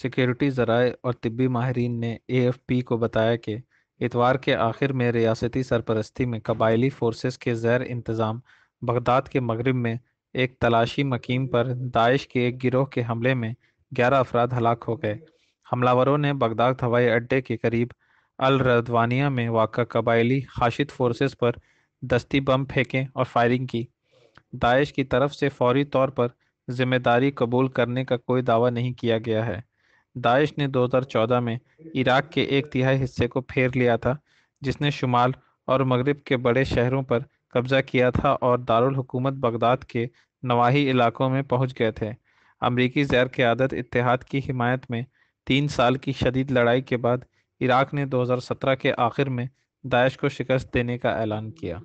security जराए और तिब्बी माहरीन ने ए को बताया कि इतवार के आखिर में रियासती सरपरस्ती में कबायली फोर्सेस के जैर इंतज़ाम बगदाद के मगरब में एक तलाशी मकीम पर दाइश के एक गिरोह के हमले में ग्यारह अफराद हलाक हो गए हमलावरों ने बगदाद हवाई अड्डे के करीब अल रदवानिया में वाक़ कबायली खाशिद फोर्सेस पर दस्ती बम फेंके और फायरिंग की दाइश की तरफ से फौरी तौर पर जिम्मेदारी कबूल करने का कोई दावा नहीं किया गया है दाइश ने 2014 में इराक के एक तिहाई हिस्से को फेर लिया था जिसने शुमाल और मगरब के बड़े शहरों पर कब्जा किया था और दारुल हुकूमत बगदाद के नवाही इलाकों में पहुंच गए थे अमरीकी जैर क़्यादत इतिहाद की हिमायत में तीन साल की शदीद लड़ाई के बाद इराक ने 2017 के आखिर में दाइश को शिकस्त देने का ऐलान किया